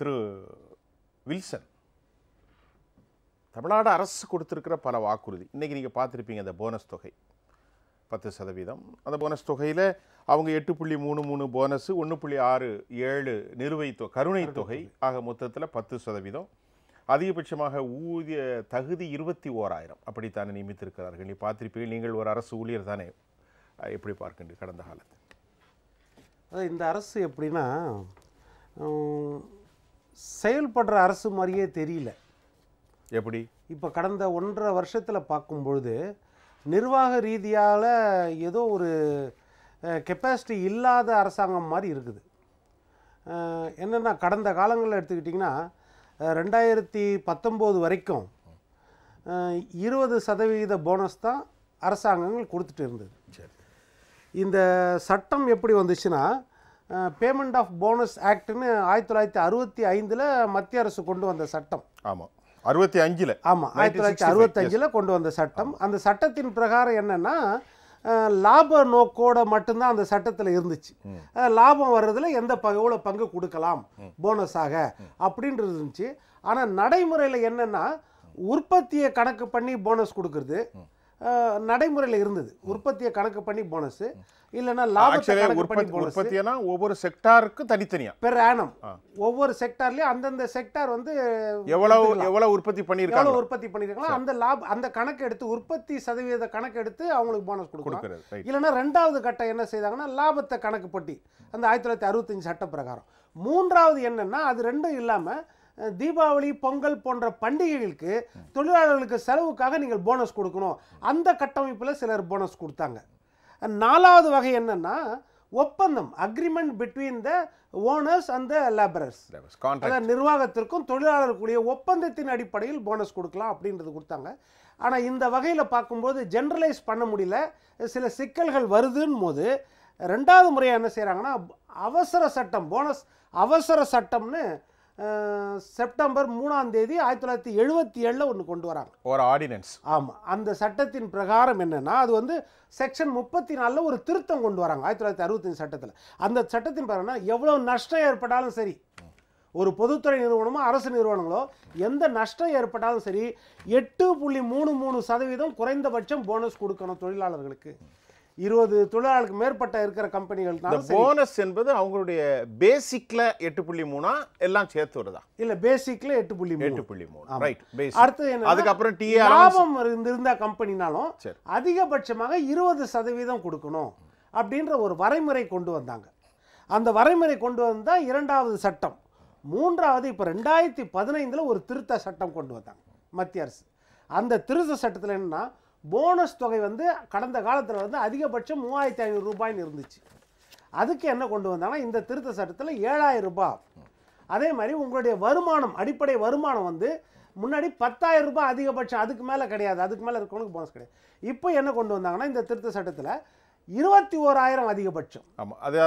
திரு Wilson Tamil Nadu அரசு கொடுத்துருக்கிற பல வாக்குறுதி இன்றைக்கி நீங்கள் பார்த்துருப்பீங்க அந்த போனஸ் தொகை பத்து சதவீதம் அந்த போனஸ் தொகையில் அவங்க எட்டு புள்ளி மூணு மூணு போனஸு ஒன்று புள்ளி ஆறு ஏழு நிறுவை தொ கருணை தொகை ஆக மொத்தத்தில் பத்து சதவீதம் அதிகபட்சமாக ஊதிய தகுதி இருபத்தி ஓராயிரம் அப்படித்தானே நியமித்திருக்கிறார்கள் நீ பார்த்துருப்பீங்க நீங்கள் ஒரு அரசு ஊழியர் தானே எப்படி பார்க்கின்ற கடந்த காலத்தில் அதான் இந்த அரசு எப்படின்னா செயல்படுற அரசு மாதிரியே தெரியல எப்படி இப்போ கடந்த ஒன்றரை வருஷத்தில் பார்க்கும்பொழுது நிர்வாக ரீதியால் ஏதோ ஒரு கெப்பாசிட்டி இல்லாத அரசாங்கம் மாதிரி இருக்குது என்னென்னா கடந்த காலங்களில் எடுத்துக்கிட்டிங்கன்னா ரெண்டாயிரத்தி பத்தொம்போது வரைக்கும் இருபது சதவிகித போனஸ் தான் அரசாங்கங்கள் கொடுத்துட்டு இருந்தது சரி இந்த சட்டம் எப்படி வந்துச்சுன்னா பேமெண்ட் ஆஃப் போனஸ் ஆக்ட்னு ஆயிரத்தி தொள்ளாயிரத்தி அறுபத்தி ஐந்தில் மத்திய அரசு கொண்டு வந்த சட்டம் ஆமாம் அறுபத்தி அஞ்சில் ஆமாம் ஆயிரத்தி தொள்ளாயிரத்தி அறுபத்தஞ்சில் கொண்டு வந்த சட்டம் அந்த சட்டத்தின் பிரகாரம் என்னென்னா லாப நோக்கோட மட்டும்தான் அந்த சட்டத்தில் இருந்துச்சு லாபம் வர்றதுல எந்த ப எவ்வளோ பங்கு கொடுக்கலாம் போனஸாக அப்படின்றது இருந்துச்சு ஆனால் நடைமுறையில் என்னென்னா உற்பத்தியை கணக்கு பண்ணி போனஸ் கொடுக்குறது நடைமுறையில் இருந்தது உற்பத்தியை கணக்கு பண்ணி போனஸு இல்லைன்னா லாபத்தை உற்பத்தி பண்ணி ஒவ்வொரு செக்டாருக்கு தனித்தனியாக பெர் ஆனம் ஒவ்வொரு செக்டார்லேயும் அந்தந்த செக்டார் வந்து எவ்வளவு எவ்வளவு உற்பத்தி பண்ணியிருக்காங்க எவ்வளோ உற்பத்தி பண்ணியிருக்காங்களோ அந்த லாபம் அந்த கணக்கு எடுத்து உற்பத்தி சதவீத கணக்கு எடுத்து அவங்களுக்கு போனஸ் கொடுக்குறாங்க இல்லைன்னா ரெண்டாவது கட்டம் என்ன செய்தாங்கன்னா லாபத்தை கணக்கு போட்டி அந்த ஆயிரத்தி தொள்ளாயிரத்தி அறுபத்தஞ்சு சட்ட பிரகாரம் மூன்றாவது என்னென்னா அது ரெண்டும் இல்லாமல் தீபாவளி பொங்கல் போன்ற பண்டிகைகளுக்கு தொழிலாளர்களுக்கு செலவுக்காக நீங்கள் போனஸ் கொடுக்கணும் அந்த கட்டமைப்பில் சிலர் போனஸ் கொடுத்தாங்க நாலாவது வகை என்னன்னா ஒப்பந்தம் agreement between the owners and the labourers நிர்வாகத்திற்கும் தொழிலாளர்களுடைய ஒப்பந்தத்தின் அடிப்படையில் போனஸ் கொடுக்கலாம் அப்படின்றது கொடுத்தாங்க ஆனால் இந்த வகையில் பார்க்கும்போது ஜென்ரலைஸ் பண்ண முடியல சில சிக்கல்கள் வருதுன்னு போது ரெண்டாவது முறையாக என்ன செய்கிறாங்கன்னா அவசர சட்டம் போனஸ் அவசர சட்டம்னு செப்டம்பர் மூணாம் தேதி ஆயிரத்தி தொள்ளாயிரத்தி எழுபத்தி ஏழில் ஒன்று கொண்டு வராங்க ஒரு ஆர்டினன்ஸ் ஆமாம் அந்த சட்டத்தின் பிரகாரம் என்னென்னா அது வந்து செக்ஷன் முப்பத்தி நாலில் ஒரு திருத்தம் கொண்டு வராங்க ஆயிரத்தி தொள்ளாயிரத்தி அறுபத்தஞ்சு சட்டத்தில் அந்த சட்டத்தின் பிரகாரம்னா எவ்வளோ நஷ்டம் ஏற்பட்டாலும் சரி ஒரு பொதுத்துறை நிறுவனமோ அரசு நிறுவனங்களோ எந்த நஷ்டம் ஏற்பட்டாலும் சரி எட்டு புள்ளி மூணு மூணு சதவீதம் குறைந்தபட்சம் போனஸ் கொடுக்கணும் தொழிலாளர்களுக்கு இருபது தொழிலாளர்களுக்கு மேற்பட்ட இருக்கிற கம்பெனிகள் தான் போனஸ் என்பது அவங்களுடைய பேசிக்ல எட்டு புள்ளி மூணா எல்லாம் சேர்த்து வருதா இல்ல பேசிக்ல எட்டு புள்ளி எட்டு புள்ளி மூணு ரைட் அடுத்து என்ன அதுக்கப்புறம் டி லாபம் இருந்திருந்தா கம்பெனினாலும் அதிகபட்சமாக இருபது சதவீதம் கொடுக்கணும் அப்படின்ற ஒரு வரைமுறை கொண்டு வந்தாங்க அந்த வரைமுறை கொண்டு வந்தால் இரண்டாவது சட்டம் மூன்றாவது இப்போ ரெண்டாயிரத்தி பதினைந்தில் ஒரு திருத்த சட்டம் கொண்டு வந்தாங்க மத்திய அரசு அந்த திருத்த சட்டத்தில் என்னன்னா போனஸ் தொகை வந்து கடந்த காலத்தில் வந்து அதிகபட்சம் மூவாயிரத்தி ஐநூறு ரூபாய்ன்னு இருந்துச்சு அதுக்கு என்ன கொண்டு வந்தாங்கன்னா இந்த திருத்த சட்டத்தில் ஏழாயிரம் ரூபாய் அதே மாதிரி உங்களுடைய வருமானம் அடிப்படை வருமானம் வந்து முன்னாடி பத்தாயிரம் ரூபாய் அதிகபட்சம் அதுக்கு மேலே கிடையாது அதுக்கு மேலே இருக்கவனுக்கு போனஸ் கிடையாது இப்போ என்ன கொண்டு வந்தாங்கன்னா இந்த திருத்த சட்டத்தில் இருபத்தி ஓராயிரம் அதிகபட்சம் அது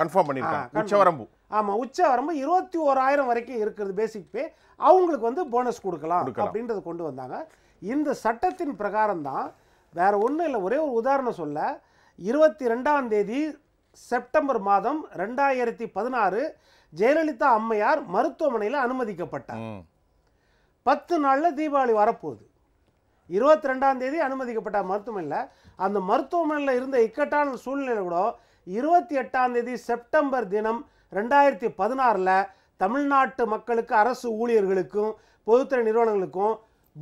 கன்ஃபார்ம் பண்ணியிருக்காங்க உச்சவரம்பு ஆமாம் உச்சவரம்பு இருபத்தி ஓராயிரம் வரைக்கும் இருக்கிறது பேசிக் பே அவங்களுக்கு வந்து போனஸ் கொடுக்கலாம் அப்படின்றது கொண்டு வந்தாங்க இந்த சட்டத்தின் பிரகாரம் தான் வேறு ஒன்றும் இல்லை ஒரே ஒரு உதாரணம் சொல்ல இருபத்தி ரெண்டாம் தேதி செப்டம்பர் மாதம் ரெண்டாயிரத்தி பதினாறு ஜெயலலிதா அம்மையார் மருத்துவமனையில் அனுமதிக்கப்பட்டார் பத்து நாளில் தீபாவளி வரப்போகுது இருபத்தி ரெண்டாம் தேதி அனுமதிக்கப்பட்ட மருத்துவமனையில் அந்த மருத்துவமனையில் இருந்த இக்கட்டான சூழ்நிலை கூட இருபத்தி எட்டாம் தேதி செப்டம்பர் தினம் ரெண்டாயிரத்தி பதினாறில் தமிழ்நாட்டு மக்களுக்கு அரசு ஊழியர்களுக்கும் பொதுத்துறை நிறுவனங்களுக்கும்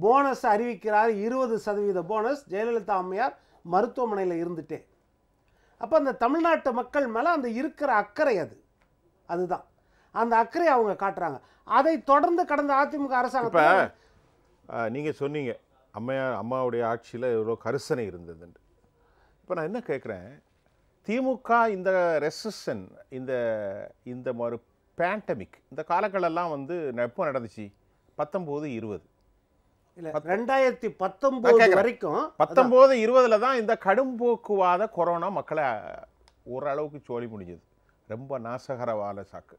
போனஸ் அறிவிக்கிறார் இருபது சதவீத போனஸ் ஜெயலலிதா அம்மையார் மருத்துவமனையில் இருந்துட்டே அப்போ அந்த தமிழ்நாட்டு மக்கள் மேலே அந்த இருக்கிற அக்கறை அது அதுதான் அந்த அக்கறை அவங்க காட்டுறாங்க அதை தொடர்ந்து கடந்த அதிமுக அரசாங்கத்தை நீங்கள் சொன்னீங்க அம்மையார் அம்மாவுடைய ஆட்சியில் இவ்வளோ கரிசனை இருந்ததுன்ட்டு இப்போ நான் என்ன கேட்குறேன் திமுக இந்த ரெசன் இந்த இந்த மாதிரி பேண்டமிக் இந்த காலங்களெல்லாம் வந்து எப்போ நடந்துச்சு பத்தொம்போது இருபது ரெண்டாயிரத்தி பத்தொன்பது வரைக்கும் பத்தொன்பது இருபதுல தான் இந்த கடும் போக்குவாத கொரோனா மக்களை ஓரளவுக்கு சோழி முடிஞ்சது ரொம்ப நாசகரவாத சாக்கு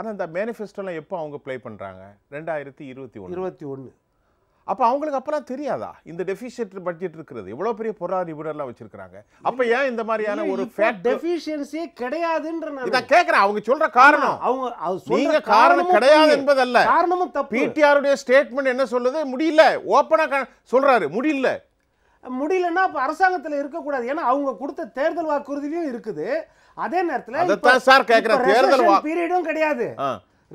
ஆனால் இந்த மேனிஃபெஸ்டோலாம் எப்போ அவங்க ப்ளே பண்ணுறாங்க ரெண்டாயிரத்தி இருபத்தி ஒன்று இருபத்தி ஒன்று அப்போ அவங்களுக்கு அப்போலாம் தெரியாதா இந்த டெஃபிஷியட் பட்ஜெட் இருக்கிறது இவ்வளோ பெரிய பொருளாதார நிபுணர்லாம் வச்சிருக்கிறாங்க அப்போ ஏன் இந்த மாதிரியான ஒரு டெஃபிஷியன்சி டெஃபிஷியன்சியே கிடையாதுன்ற நான் இதை கேட்குறேன் அவங்க சொல்கிற காரணம் அவங்க நீங்க காரணம் கிடையாது என்பதல்ல காரணமும் தப்பு பிடிஆருடைய ஸ்டேட்மெண்ட் என்ன சொல்லுது முடியல ஓப்பனாக சொல்கிறாரு முடியல முடியலன்னா அப்போ அரசாங்கத்தில் இருக்கக்கூடாது ஏன்னா அவங்க கொடுத்த தேர்தல் வாக்குறுதியும் இருக்குது அதே நேரத்தில் சார் கேட்குறேன் தேர்தல் பீரியடும் கிடையாது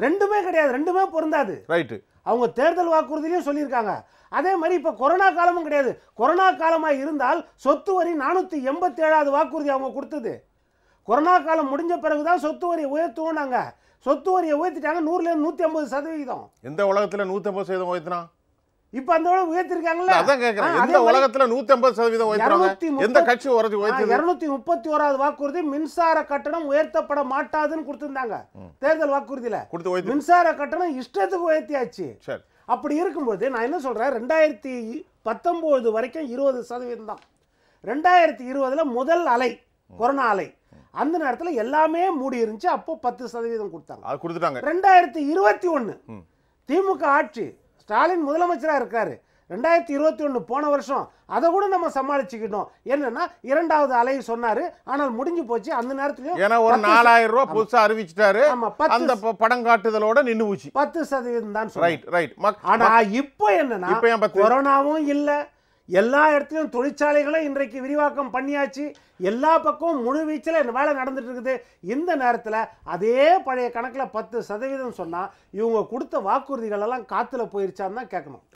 ரெண்டுமே கிடையாது ரெண்டுமே பொருந்தாது ரைட்டு அவங்க தேர்தல் வாக்குறுதியிலையும் சொல்லியிருக்காங்க அதே மாதிரி இப்போ கொரோனா காலமும் கிடையாது கொரோனா காலமாக இருந்தால் சொத்து வரி நானூற்றி எண்பத்தி ஏழாவது வாக்குறுதி அவங்க கொடுத்தது கொரோனா காலம் முடிஞ்ச பிறகு தான் சொத்து வரி உயர்த்துவோம் நாங்கள் சொத்து வரியை உயர்த்திட்டாங்க நூறுலேருந்து நூற்றி ஐம்பது சதவீதம் எந்த உலகத்தில் நூற்றி ஐம்பது சதவீதம் உயர்த்தினா இப்ப அந்த அளவு உயர்த்திருக்காங்களே அதான் கேக்குறேன் எந்த உலகத்துல நூத்தி ஐம்பது சதவீதம் உயர்த்துறாங்க எந்த கட்சி உரைச்சு உயர்த்து இருநூத்தி முப்பத்தி ஓராவது வாக்குறுதி மின்சார கட்டணம் உயர்த்தப்பட மாட்டாதுன்னு கொடுத்திருந்தாங்க தேர்தல் வாக்குறுதியில கொடுத்து மின்சார கட்டணம் இஷ்டத்துக்கு உயர்த்தியாச்சு அப்படி இருக்கும்போது நான் என்ன சொல்றேன் ரெண்டாயிரத்தி பத்தொம்போது வரைக்கும் இருபது சதவீதம் தான் ரெண்டாயிரத்தி இருபதுல முதல் அலை கொரோனா அலை அந்த நேரத்துல எல்லாமே மூடி இருந்துச்சு அப்போ பத்து சதவீதம் கொடுத்தாங்க கொடுத்துட்டாங்க ரெண்டாயிரத்தி இருபத்தி ஒன்னு திமுக ஆட்சி ஸ்டாலின் முதலமைச்சராக இருக்கார் ரெண்டாயிரத்தி இருபத்தி ஒன்று போன வருஷம் அதை கூட நம்ம சமாளிச்சுக்கிட்டோம் என்னன்னா இரண்டாவது அலை சொன்னாரு ஆனால் முடிஞ்சு போச்சு அந்த நேரத்துலயும் ஏன்னா ஒரு நாலாயிரம் ரூபாய் புதுசா அறிவிச்சிட்டாரு அந்த படம் காட்டுதலோட நின்று போச்சு பத்து சதவீதம் தான் ரைட் ரைட் ஆனா இப்போ என்னன்னா கொரோனாவும் இல்லை எல்லா இடத்துலையும் தொழிற்சாலைகளை இன்றைக்கு விரிவாக்கம் பண்ணியாச்சு எல்லா பக்கமும் முழு வீச்சில் வேலை நடந்துட்டு இருக்குது இந்த நேரத்தில் அதே பழைய கணக்கில் பத்து சதவீதம் சொன்னால் இவங்க கொடுத்த வாக்குறுதிகளெல்லாம் காற்றுல போயிருச்சான்னு தான் கேட்கணும்